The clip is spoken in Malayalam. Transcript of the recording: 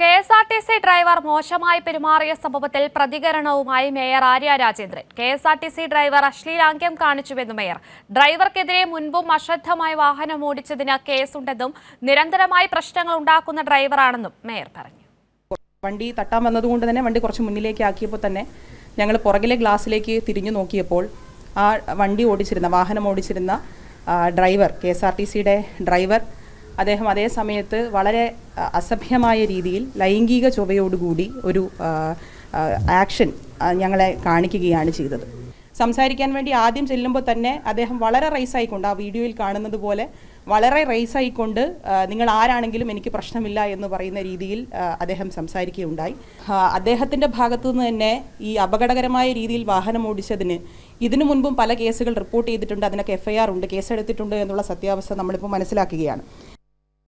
K S R T C driver മോശമായി പെരുമാറിയ സംഭവത്തിൽ പ്രതികരണവുമായി mayor Arya Rajendran K S R T C driver അശ്ലീലാംഗ്യം കാണിച്ചുവെന്ന് മേയർ ഡ്രൈവർക്കെതിരെ മുൻപും അശ്രദ്ധമായി വാഹനം ഓടിച്ചതിന് കേസുണ്ടെന്നും നിരന്തരമായി പ്രശ്നങ്ങൾ ഉണ്ടാക്കുന്ന ഡ്രൈവറാണെന്നും മേയർ പറഞ്ഞു വണ്ടി തട്ടാൻ വന്നതുകൊണ്ട് തന്നെ വണ്ടി കുറച്ച് മുന്നിലേക്ക് ആക്കിയപ്പോൾ തന്നെ ഞങ്ങൾ പുറകിലെ ഗ്ലാസ്സിലേക്ക് തിരിഞ്ഞു നോക്കിയപ്പോൾ ആ വണ്ടി ഓടിച്ചിരുന്ന വാഹനം ഓടിച്ചിരുന്ന driver K S R T സിയുടെ ഡ്രൈവർ അദ്ദേഹം അതേ സമയത്ത് വളരെ അസഭ്യമായ രീതിയിൽ ലൈംഗിക ചൊവ്വയോടുകൂടി ഒരു ആക്ഷൻ ഞങ്ങളെ കാണിക്കുകയാണ് ചെയ്തത് സംസാരിക്കാൻ വേണ്ടി ആദ്യം ചെല്ലുമ്പോൾ തന്നെ അദ്ദേഹം വളരെ റൈസ് ആ വീഡിയോയിൽ കാണുന്നത് പോലെ വളരെ റൈസ് ആയിക്കൊണ്ട് നിങ്ങൾ ആരാണെങ്കിലും എനിക്ക് പ്രശ്നമില്ല എന്ന് പറയുന്ന രീതിയിൽ അദ്ദേഹം സംസാരിക്കുകയുണ്ടായി അദ്ദേഹത്തിൻ്റെ ഭാഗത്തുനിന്ന് തന്നെ ഈ അപകടകരമായ രീതിയിൽ വാഹനം ഓടിച്ചതിന് ഇതിനു മുൻപും പല കേസുകൾ റിപ്പോർട്ട് ചെയ്തിട്ടുണ്ട് അതിനൊക്കെ എഫ്ഐആർ ഉണ്ട് കേസെടുത്തിട്ടുണ്ട് എന്നുള്ള സത്യാവസ്ഥ നമ്മളിപ്പോൾ മനസ്സിലാക്കുകയാണ്